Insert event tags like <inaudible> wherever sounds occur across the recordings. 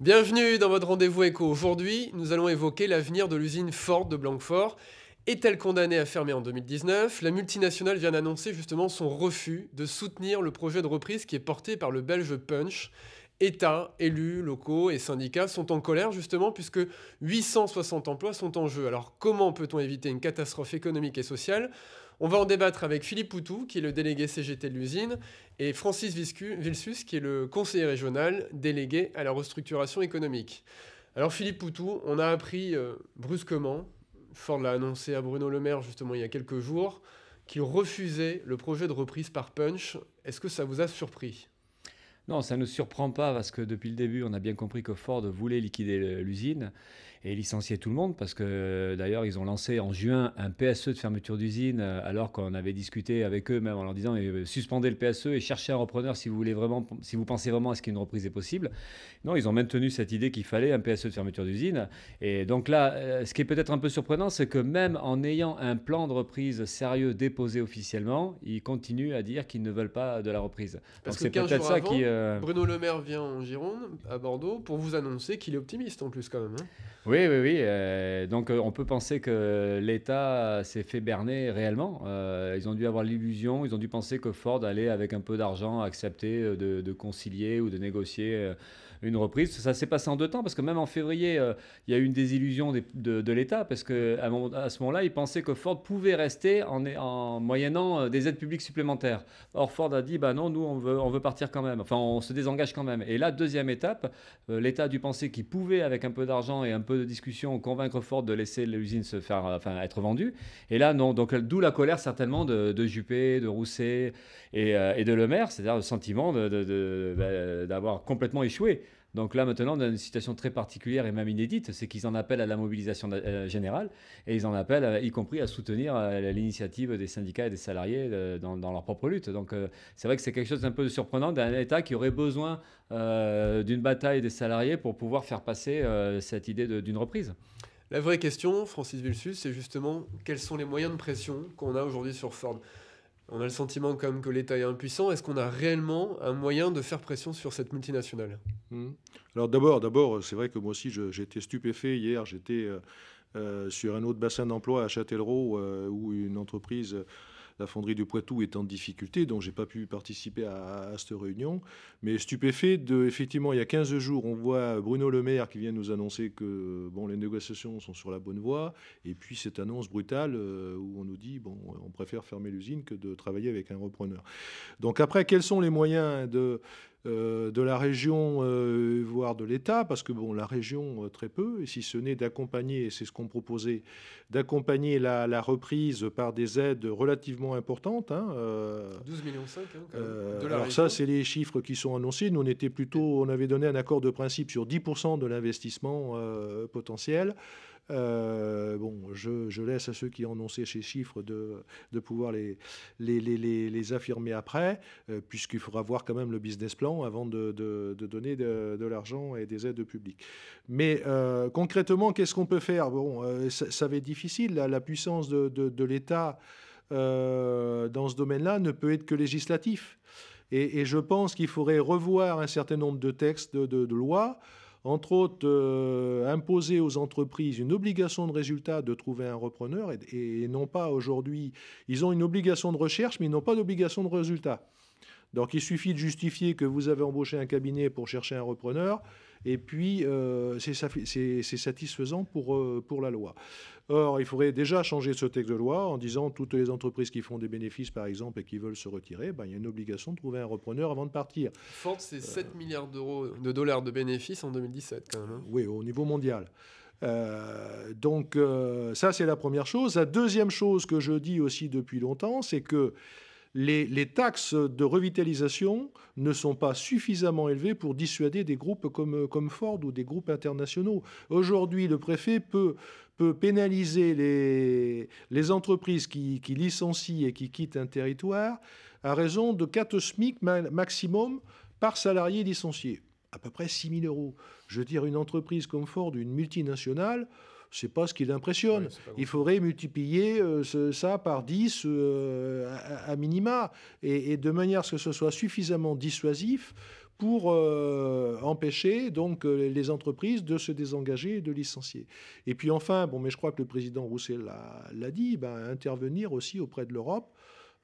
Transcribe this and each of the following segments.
Bienvenue dans votre rendez-vous éco. Aujourd'hui, nous allons évoquer l'avenir de l'usine Ford de Blanquefort. Est-elle condamnée à fermer en 2019 La multinationale vient d'annoncer justement son refus de soutenir le projet de reprise qui est porté par le belge Punch. États, élus locaux et syndicats sont en colère justement puisque 860 emplois sont en jeu. Alors comment peut-on éviter une catastrophe économique et sociale On va en débattre avec Philippe Poutou, qui est le délégué CGT de l'usine, et Francis Vilsus, qui est le conseiller régional délégué à la restructuration économique. Alors Philippe Poutou, on a appris euh, brusquement, Ford l'a annoncé à Bruno Le Maire justement il y a quelques jours, qu'il refusait le projet de reprise par Punch. Est-ce que ça vous a surpris non, ça ne nous surprend pas parce que depuis le début, on a bien compris que Ford voulait liquider l'usine et licencier tout le monde parce que euh, d'ailleurs ils ont lancé en juin un PSE de fermeture d'usine euh, alors qu'on avait discuté avec eux même en leur disant eh, suspendez le PSE et cherchez un repreneur si vous voulez vraiment si vous pensez vraiment à ce qu'une reprise est possible. Non, ils ont maintenu cette idée qu'il fallait un PSE de fermeture d'usine et donc là euh, ce qui est peut-être un peu surprenant c'est que même en ayant un plan de reprise sérieux déposé officiellement, ils continuent à dire qu'ils ne veulent pas de la reprise. Parce que c'est peut-être ça qui Bruno Le Maire vient en Gironde à Bordeaux pour vous annoncer qu'il est optimiste en plus quand même. Hein oui, oui, oui. Euh, donc euh, on peut penser que l'État s'est fait berner réellement. Euh, ils ont dû avoir l'illusion, ils ont dû penser que Ford allait avec un peu d'argent accepter de, concilier ou de négocier une reprise. Ça s'est passé en deux temps parce que même en février, il y a eu une désillusion de, l'État parce qu'à à, ce moment-là, ils pensaient que Ford pouvait rester en, moyennant des aides publiques supplémentaires. Or Ford a dit bah non, nous on veut partir quand même. Enfin, on se désengage quand même. Et là, deuxième étape, l'État a dû penser qu'il pouvait avec un peu d'argent et un peu de discussion, convaincre Ford de laisser l'usine se faire, euh, enfin, être vendue. Et là, non. Donc, euh, d'où la colère certainement de, de Juppé, de Rousset et, euh, de Le Maire, c'est-à-dire le sentiment bah, d'avoir de, complètement échoué. Donc là, maintenant, on a une situation très particulière et même inédite, c'est qu'ils en appellent à la mobilisation euh, générale et ils en appellent, euh, y compris, à soutenir euh, l'initiative des syndicats et des salariés dans, leur propre lutte. Donc c'est vrai que c'est quelque chose d'un peu surprenant d'un État qui aurait besoin d'une bataille des salariés pour pouvoir faire passer cette idée d'une reprise. La vraie question, Francis Vilsus, c'est justement quels sont les moyens de pression qu'on a aujourd'hui sur Ford on a le sentiment quand même que l'État est impuissant. Est-ce qu'on a réellement un moyen de faire pression sur cette multinationale hmm. Alors d'abord, d'abord, c'est vrai que moi aussi j'étais stupéfait hier. J'étais euh, euh, sur un autre bassin d'emploi à Châtellerault euh, où une entreprise la fonderie du Poitou est en difficulté, donc j'ai pas pu participer à, cette réunion. Mais stupéfait, de, effectivement, il y a 15 jours, on voit Bruno Le Maire qui vient nous annoncer que bon, les négociations sont sur la bonne voie, et puis cette annonce brutale euh, où on nous dit bon, on préfère fermer l'usine que de travailler avec un repreneur. Donc après, quels sont les moyens de euh, de la région, euh, voire de l'État, parce que bon, la région, euh, très peu, et si ce n'est d'accompagner, et c'est ce qu'on proposait, d'accompagner la, reprise par des aides relativement importantes. Hein, millions hein, Alors ça, c'est les chiffres qui sont annoncés. Nous, on plutôt, on avait donné un accord de principe sur 10% de l'investissement potentiel. Euh, bon, je, laisse à ceux qui ont annoncé ces chiffres de, de pouvoir les, les, les, les, affirmer après, euh, puisqu'il faudra voir quand même le business plan avant de, de, de donner de, l'argent et des aides publiques. Mais euh, concrètement, qu'est-ce qu'on peut faire Bon, ça, va être difficile. La, puissance de, l'État dans ce domaine-là ne peut être que législatif. Et, et je pense qu'il faudrait revoir un certain nombre de textes, de, lois entre autres euh, imposer aux entreprises une obligation de résultat de trouver un repreneur et, et non pas aujourd'hui, ils ont une obligation de recherche mais ils n'ont pas d'obligation de résultat. Donc il suffit de justifier que vous avez embauché un cabinet pour chercher un repreneur, et puis euh, c'est satisfaisant pour, euh, pour la loi. Or, il faudrait déjà changer ce texte de loi en disant toutes les entreprises qui font des bénéfices, par exemple, et qui veulent se retirer, ben, il y a une obligation de trouver un repreneur avant de partir. Ford, c'est 7 euh, milliards d'euros de dollars de bénéfices en 2017, quand même. Hein. Oui, au niveau mondial. donc ça, c'est la première chose. La deuxième chose que je dis aussi depuis longtemps, c'est que les, taxes de revitalisation ne sont pas suffisamment élevées pour dissuader des groupes comme, Ford ou des groupes internationaux. Aujourd'hui, le préfet peut, pénaliser les, entreprises qui, qui, licencient et qui quittent un territoire à raison de 4 SMIC maximum par salarié licencié, à peu près 6 000 euros. Je veux dire, une entreprise comme Ford, une multinationale, n'est pas ce qui l'impressionne. il faudrait multiplier euh, ça par 10 euh, à, minima, et, de manière à ce que ce soit suffisamment dissuasif pour euh, empêcher donc les entreprises de se désengager et de licencier. Et puis enfin, bon, mais je crois que le président Roussel l'a dit, ben, intervenir aussi auprès de l'Europe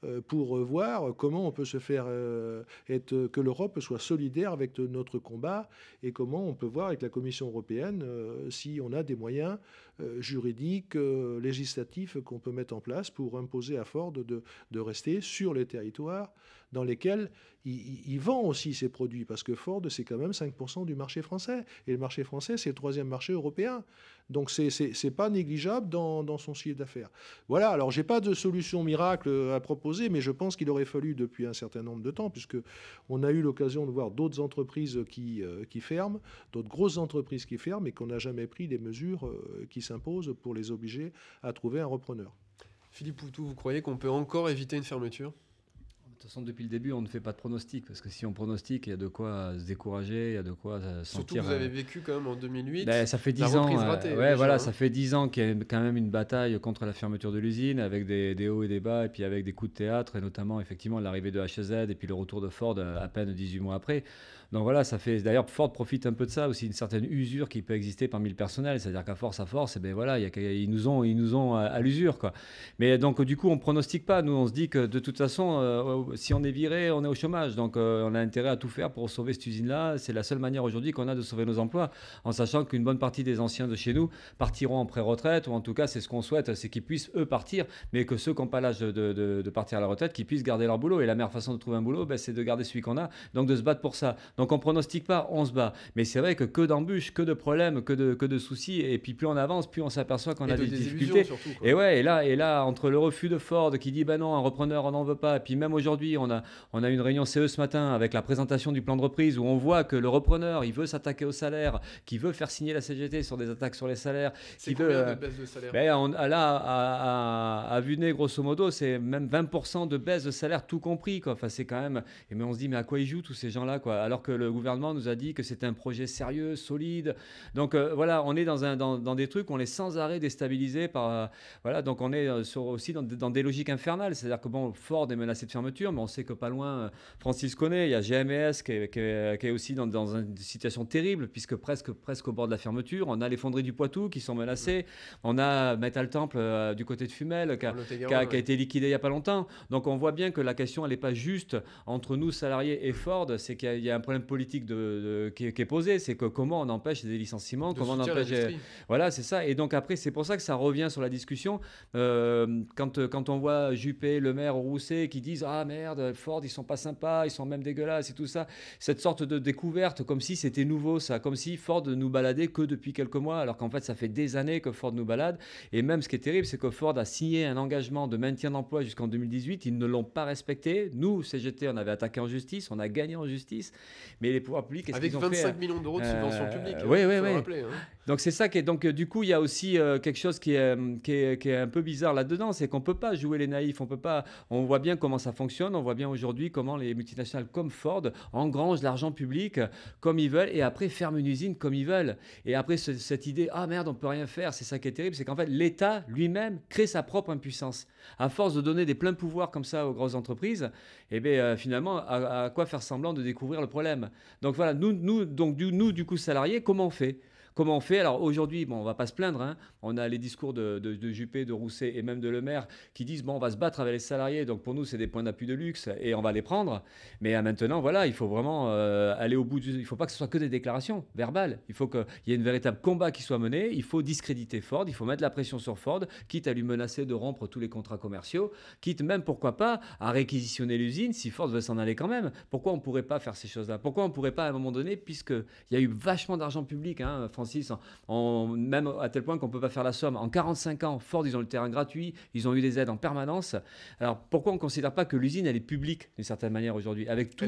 euh, pour euh, voir comment on peut se faire euh, être, que l'Europe soit solidaire avec notre combat et comment on peut voir avec la Commission européenne si on a des moyens euh, juridique, euh, législatif qu'on peut mettre en place pour imposer à Ford de, rester sur les territoires dans lesquels il, vend aussi ses produits, parce que Ford, c'est quand même 5% du marché français. Et le marché français, c'est le troisième marché européen. Donc, ce n'est pas négligeable dans, son chiffre d'affaires. Voilà, alors, je n'ai pas de solution miracle à proposer, mais je pense qu'il aurait fallu, depuis un certain nombre de temps, puisque on a eu l'occasion de voir d'autres entreprises qui, euh, qui ferment, d'autres grosses entreprises qui ferment, et qu'on n'a jamais pris des mesures qui s'impose pour les obliger à trouver un repreneur. Philippe Poutou, vous croyez qu'on peut encore éviter une fermeture de toute façon, depuis le début, on ne fait pas de pronostic, parce que si on pronostique, il y a de quoi se décourager, il y a de quoi euh, sentir... Surtout que vous avez euh, vécu quand même en 2008, ben, ça fait 10 la ans, euh, ratée, ouais, voilà, ça fait 10 ans qu'il y a quand même une bataille contre la fermeture de l'usine, avec des, des, hauts et des bas, et puis avec des coups de théâtre, et notamment, effectivement, l'arrivée de HZ, et puis le retour de Ford à peine 18 mois après. Donc voilà, ça fait. D'ailleurs, Ford profite un peu de ça aussi, une certaine usure qui peut exister parmi le personnel. C'est-à-dire qu'à force, à force, et eh ben voilà, ils nous ont, ils nous ont à, l'usure, quoi. Mais donc, du coup, on pronostique pas. Nous, on se dit que de toute façon, euh, si on est viré, on est au chômage. Donc, euh, on a intérêt à tout faire pour sauver cette usine-là. C'est la seule manière aujourd'hui qu'on a de sauver nos emplois, en sachant qu'une bonne partie des anciens de chez nous partiront en pré-retraite, ou en tout cas, c'est ce qu'on souhaite, c'est qu'ils puissent eux partir, mais que ceux qui n'ont pas l'âge de, partir à la retraite, qu'ils puissent garder leur boulot. Et la meilleure façon de trouver un boulot, ben, c'est de garder celui qu'on a. Donc, de se battre pour ça. Donc on pronostique pas, on se bat. Mais c'est vrai que que d'embûches, que de problèmes, que de, que de soucis. Et puis plus on avance, plus on s'aperçoit qu'on a des, difficultés. et ouais, et là, et là, entre le refus de Ford qui dit bah non, un repreneur, on n'en veut pas. Et puis même aujourd'hui, on a, on a une réunion CE ce matin avec la présentation du plan de reprise où on voit que le repreneur, il veut s'attaquer au salaire, qui veut faire signer la CGT sur des attaques sur les salaires. C'est veut, de baisse de salaire ben, Là, à, à, à, grosso modo, c'est même 20% de baisse de salaire, tout compris. Quoi. Enfin, c'est quand même. Et mais on se dit, mais à quoi ils jouent tous ces gens-là quoi Alors que le gouvernement nous a dit que c'était un projet sérieux, solide. Donc euh, voilà, on est dans, un, dans, des trucs, on est sans arrêt déstabilisé par. Euh, voilà, donc on est euh, aussi dans, des logiques infernales. C'est-à-dire que bon, Ford est menacé de fermeture, mais on sait que pas loin, Francis connaît, il y a GMS qui est, aussi dans, une situation terrible, puisque presque, presque au bord de la fermeture. On a les du Poitou qui sont menacées. Mmh. On a Metal Temple du côté de Fumel qui a, été liquidé il n'y a pas longtemps. Donc on voit bien que la question, elle n'est pas juste entre nous, salariés et Ford. C'est qu'il y a un problème politique de, qui, est, qui, posé, c'est que comment on empêche des licenciements, comment on empêche... Voilà, c'est ça. Et donc après, c'est pour ça que ça revient sur la discussion. Euh, quand, quand on voit Juppé, Le Maire, Rousset qui disent Ah merde, Ford, ils sont pas sympas, ils sont même dégueulasses et tout ça. Cette sorte de découverte, comme si c'était nouveau ça, comme si Ford nous baladait que depuis quelques mois, alors qu'en fait, ça fait des années que Ford nous balade. Et même ce qui est terrible, c'est que Ford a signé un engagement de maintien d'emploi jusqu'en 2018. Ils ne l'ont pas respecté. Nous, CGT, on avait attaqué en justice, on a gagné en justice. Mais les pouvoirs publics, est-ce qu'ils ont 25 millions d'euros de euh, subventions publiques. Oui, oui, oui. Donc c'est ça qui est. Donc euh, du coup, il y a aussi euh, quelque chose qui est, qui est, qui est un peu bizarre là-dedans, c'est qu'on peut pas jouer les naïfs. On peut pas. On voit bien comment ça fonctionne. On voit bien aujourd'hui comment les multinationales comme Ford engrangent l'argent public comme ils veulent et après ferment une usine comme ils veulent. Et après cette idée, ah merde, on peut rien faire. C'est ça qui est terrible, c'est qu'en fait l'État lui-même crée sa propre impuissance. À force de donner des pleins pouvoirs comme ça aux grosses entreprises, et eh bien finalement, à quoi faire semblant de découvrir le problème donc voilà, nous, nous du coup salariés, comment on fait Comment on fait Alors aujourd'hui, bon, on va pas se plaindre. Hein. On a les discours de, Juppé, de Rousset et même de Le Maire qui disent bon, on va se battre avec les salariés. Donc pour nous, c'est des points d'appui de luxe et on va les prendre. Mais euh, maintenant, voilà, il faut vraiment euh, aller au bout du. Il faut pas que ce soit que des déclarations verbales. Il faut qu'il y ait un véritable combat qui soit mené. Il faut discréditer Ford. Il faut mettre la pression sur Ford, quitte à lui menacer de rompre tous les contrats commerciaux, quitte même pourquoi pas à réquisitionner l'usine si Ford veut s'en aller quand même. Pourquoi on ne pourrait pas faire ces choses-là Pourquoi on ne pourrait pas à un moment donné, puisque il y a eu vachement d'argent public, hein, même à tel point qu'on ne peut pas faire la somme. En 45 ans, Ford, ils ont le terrain gratuit, ils ont eu des aides en permanence. Alors pourquoi on ne considère pas que l'usine, elle est publique d'une certaine manière aujourd'hui, avec tout,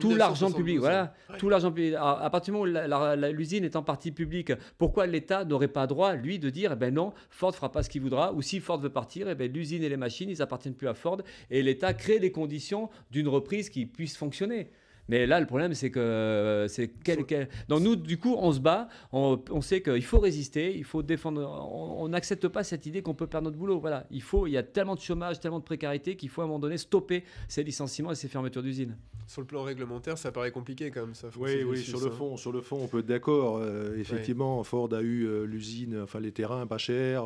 tout l'argent public Voilà, tout l'argent public. à partir du moment où l'usine est en partie publique, pourquoi l'État n'aurait pas droit, lui, de dire, eh ben non, Ford fera pas ce qu'il voudra, ou si Ford veut partir, eh ben, l'usine et les machines, ils appartiennent plus à Ford, et l'État crée les conditions d'une reprise qui puisse fonctionner. Mais là, le problème, c'est que euh, c'est quel, quel, Donc nous, du coup, on se bat, on, on sait qu'il faut résister, il faut défendre. On n'accepte pas cette idée qu'on peut perdre notre boulot. Voilà, il faut. Il y a tellement de chômage, tellement de précarité qu'il faut à un moment donné stopper ces licenciements et ces fermetures d'usines. Sur le plan réglementaire, ça paraît compliqué quand même. Ça, oui, oui. Sur le fond, sur le fond, on peut être d'accord. Euh, effectivement, Ford a eu euh, l'usine, enfin les terrains pas chers.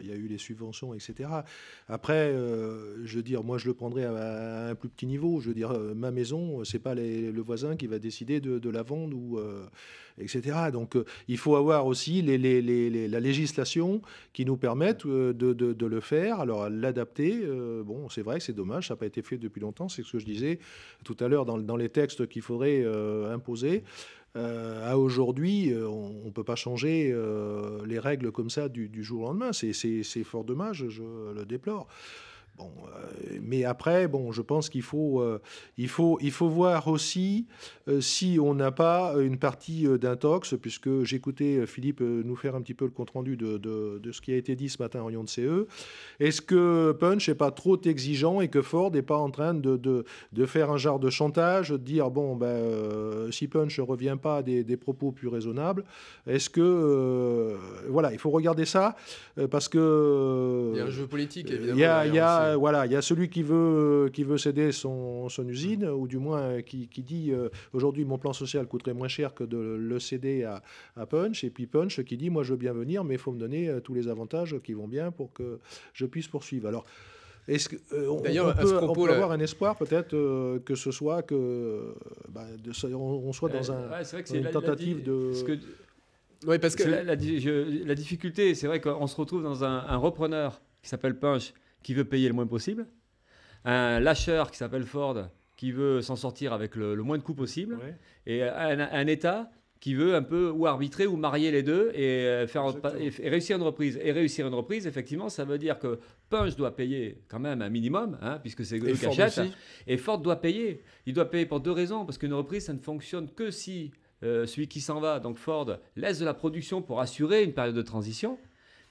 Il y a eu les subventions, etc. Après, je veux dire, moi, je le prendrais à, un plus petit niveau. Je veux dire, ma maison, c'est pas le voisin qui va décider de, la vendre, ou, euh, etc. Donc euh, il faut avoir aussi les, la législation qui nous permette euh, de, le faire, alors l'adapter. bon, c'est vrai que c'est dommage, ça n'a pas été fait depuis longtemps, c'est ce que je disais tout à l'heure dans, les textes qu'il faudrait imposer. à aujourd'hui, on ne peut pas changer les règles comme ça du jour au lendemain. C'est fort dommage, je le déplore. Bon, euh, mais après, bon, je pense qu'il faut, euh, il faut, il faut voir aussi euh, si on n'a pas une partie d'intox, puisque j'écoutais Philippe nous faire un petit peu le compte rendu de, de, ce qui a été dit ce matin en Lyon de CE. Est-ce que Punch n'est pas trop exigeant et que Ford n'est pas en train de, de, faire un genre de chantage, de dire bon, ben, si Punch ne revient pas à des, des propos plus raisonnables, est-ce que voilà, il faut regarder ça parce que il y a un jeu politique évidemment. Il y a, voilà, il y a celui qui veut, euh, qui veut céder son, usine, mm. ou du moins euh, qui, dit euh, aujourd'hui mon plan social coûterait moins cher que de le céder à, Punch, et puis Punch qui dit moi je veux bien venir, mais il faut me donner tous les avantages qui vont bien pour que je puisse poursuivre. Alors, est-ce qu'on peut, avoir un espoir peut-être que ce soit que bah, on, soit dans un, une tentative de. parce que la, difficulté, c'est vrai qu'on se retrouve dans un repreneur qui s'appelle Punch, qui veut payer le moins possible, un lâcheur qui s'appelle Ford qui veut s'en sortir avec le, moins de coûts possible, et un, État qui veut un peu ou arbitrer ou marier les deux et, euh, faire, réussir une reprise. Et réussir une reprise, effectivement, ça veut dire que Punch doit payer quand même un minimum, hein, puisque c'est eux qui et Ford doit payer. Il doit payer pour deux raisons, parce qu'une reprise, ça ne fonctionne que si euh, celui qui s'en va, donc Ford, laisse de la production pour assurer une période de transition,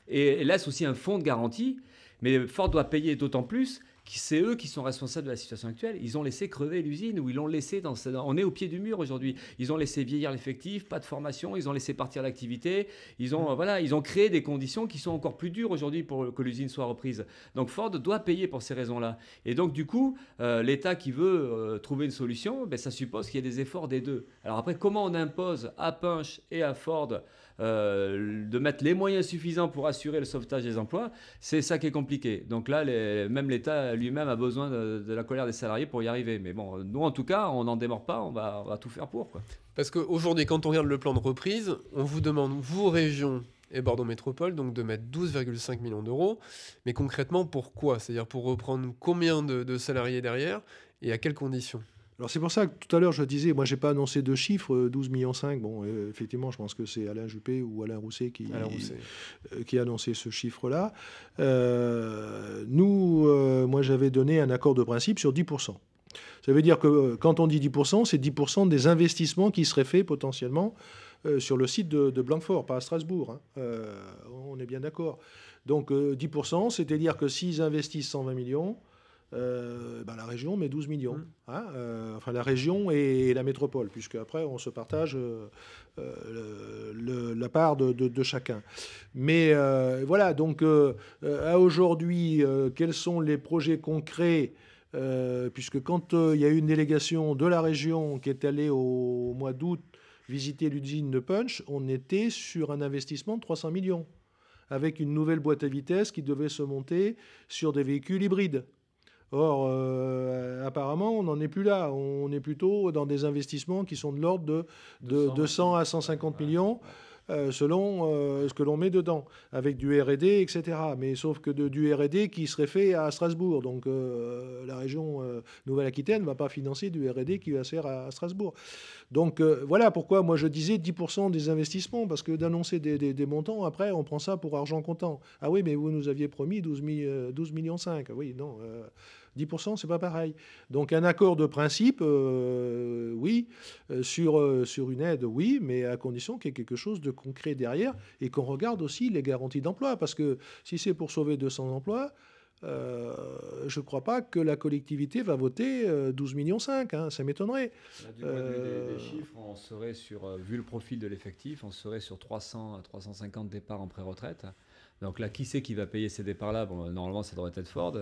et, et laisse aussi un fonds de garantie mais Ford doit payer d'autant plus que c'est eux qui sont responsables de la situation actuelle. Ils ont laissé crever l'usine ou ils l'ont laissé dans. On est au pied du mur aujourd'hui. Ils ont laissé vieillir l'effectif, pas de formation, ils ont laissé partir l'activité. Ils ont voilà, ils ont créé des conditions qui sont encore plus dures aujourd'hui pour que l'usine soit reprise. Donc Ford doit payer pour ces raisons-là. Et donc du coup, euh, l'État qui veut euh, trouver une solution, ben, ça suppose qu'il y ait des efforts des deux. Alors après, comment on impose à Punch et à Ford euh, de mettre les moyens suffisants pour assurer le sauvetage des emplois, c'est ça qui est compliqué. Donc là, même l'État lui-même a besoin de, la colère des salariés pour y arriver. Mais bon, nous en tout cas, on n'en démord pas, on va, tout faire pour. Quoi. Parce qu'aujourd'hui, quand on regarde le plan de reprise, on vous demande, vous région et Bordeaux Métropole, donc de mettre 12,5 millions d'euros. Mais concrètement, pourquoi C'est-à-dire pour reprendre combien de salariés derrière et à quelles conditions alors c'est pour ça que tout à l'heure je disais, moi j'ai pas annoncé de chiffres, 12,5 euh, millions Bon, euh, effectivement, je pense que c'est Alain Juppé ou Alain Rousset qui, euh, a annoncé ce chiffre-là. nous, moi j'avais donné un accord de principe sur 10%. Ça veut dire que quand on dit 10%, c'est 10% des investissements qui seraient faits potentiellement sur le site de, de Blanquefort, pas à Strasbourg. Hein. on est bien d'accord. Donc 10%, c'est-à-dire que s'ils investissent 120 millions, euh, ben, la région met 12 millions. Mm. Hein, euh, enfin, la région et, la métropole, puisque après, on se partage euh, la part de, chacun. Mais voilà, donc, à aujourd'hui, quels sont les projets concrets puisque quand il y a eu une délégation de la région qui est allée au, au mois d'août visiter l'usine de Punch, on était sur un investissement de 300 millions, avec une nouvelle boîte à vitesse qui devait se monter sur des véhicules hybrides. Or, euh, apparemment, on n'en est plus là. On est plutôt dans des investissements qui sont de l'ordre de, de 200, à 150 millions. Euh, selon euh, ce que l'on met dedans, avec du RD, etc. Mais sauf que du RD qui serait fait à Strasbourg. Donc euh, la région Nouvelle-Aquitaine ne va pas financer du RD qui va se faire à, Strasbourg. Donc voilà pourquoi moi je disais 10% des investissements, parce que d'annoncer des, montants, après on prend ça pour argent comptant. Ah oui, mais vous nous aviez promis 12, 12 millions 5. Oui, non. 10%, c'est pas pareil. Donc un accord de principe, euh, oui, euh, sur, euh, sur une aide, oui, mais à condition qu'il y ait quelque chose de concret derrière et qu'on regarde aussi les garanties d'emploi. Parce que si c'est pour sauver 200 emplois, je ne crois pas que la collectivité va voter 12 millions 5, hein, ça m'étonnerait. des, chiffres, on serait sur, vu le profil de l'effectif, on serait sur 300 à 350 départs en pré-retraite. Donc là, qui c'est qui va payer ces départs-là Normalement, ça devrait être Ford.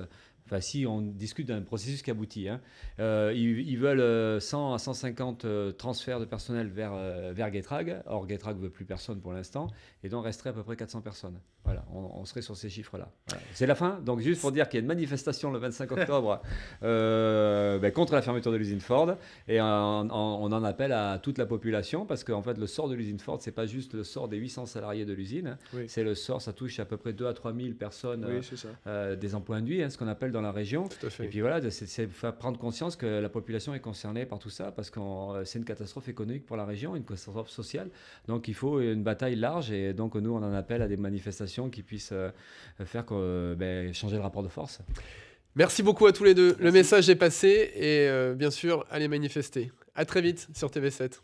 Enfin, si on discute d'un processus qui aboutit, hein. euh, ils, veulent 100 euh, à 150 euh, transferts de personnel vers, vers Getrag. Or, Getrag ne veut plus personne pour l'instant. Et donc, resterait à peu près 400 personnes. Voilà, on, serait sur ces chiffres-là. C'est la fin. Donc, juste pour dire qu'il y a une manifestation le 25 octobre <laughs> ben, contre la fermeture de l'usine Ford. Et on, en appelle à toute la population parce qu'en fait, le sort de l'usine Ford, c'est pas juste le sort des 800 salariés de l'usine. C'est le sort, ça touche à peu près 2 à 3 000 personnes, des emplois induits, hein, ce qu'on appelle dans la région. Et puis voilà, c'est prendre conscience que la population est concernée par tout ça parce que euh, c'est une catastrophe économique pour la région, une catastrophe sociale. Donc il faut une bataille large et donc nous on en appelle à des manifestations qui puissent euh, faire que, euh, ben, changer le rapport de force. Merci beaucoup à tous les deux. Le message est passé et bien sûr, allez manifester. À très vite sur TV7.